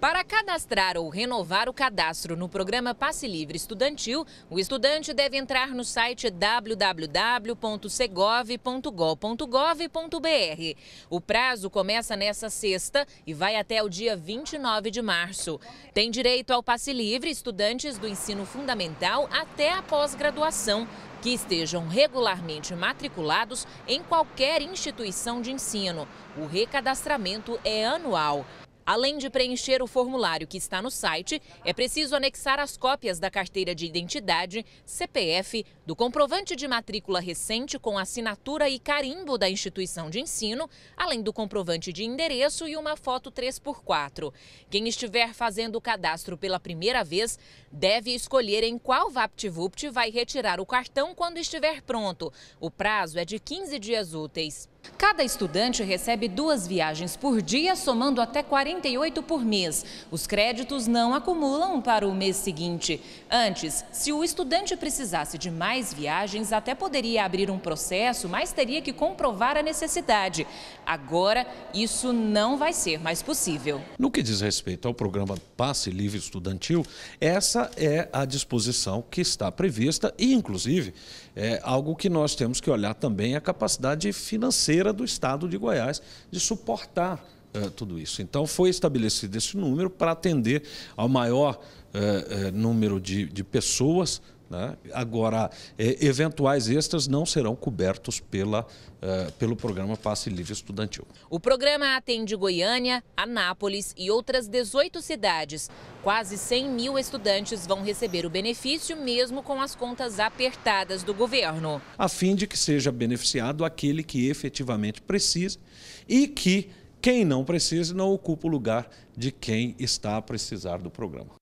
Para cadastrar ou renovar o cadastro no programa Passe Livre Estudantil, o estudante deve entrar no site www.segov.gov.gov.br. O prazo começa nesta sexta e vai até o dia 29 de março. Tem direito ao passe livre estudantes do ensino fundamental até a pós-graduação, que estejam regularmente matriculados em qualquer instituição de ensino. O recadastramento é anual. Além de preencher o formulário que está no site, é preciso anexar as cópias da carteira de identidade, CPF, do comprovante de matrícula recente com assinatura e carimbo da instituição de ensino, além do comprovante de endereço e uma foto 3x4. Quem estiver fazendo o cadastro pela primeira vez deve escolher em qual VaptVupt vai retirar o cartão quando estiver pronto. O prazo é de 15 dias úteis. Cada estudante recebe duas viagens por dia, somando até 48 por mês. Os créditos não acumulam para o mês seguinte. Antes, se o estudante precisasse de mais viagens, até poderia abrir um processo, mas teria que comprovar a necessidade. Agora, isso não vai ser mais possível. No que diz respeito ao programa Passe Livre Estudantil, essa é a disposição que está prevista e, inclusive, é algo que nós temos que olhar também a capacidade financeira do Estado de Goiás de suportar é, tudo isso. Então, foi estabelecido esse número para atender ao maior é, número de, de pessoas né? Agora, é, eventuais extras não serão cobertos pela, é, pelo programa Passe Livre Estudantil. O programa atende Goiânia, Anápolis e outras 18 cidades. Quase 100 mil estudantes vão receber o benefício, mesmo com as contas apertadas do governo. A fim de que seja beneficiado aquele que efetivamente precisa e que quem não precisa não ocupa o lugar de quem está a precisar do programa.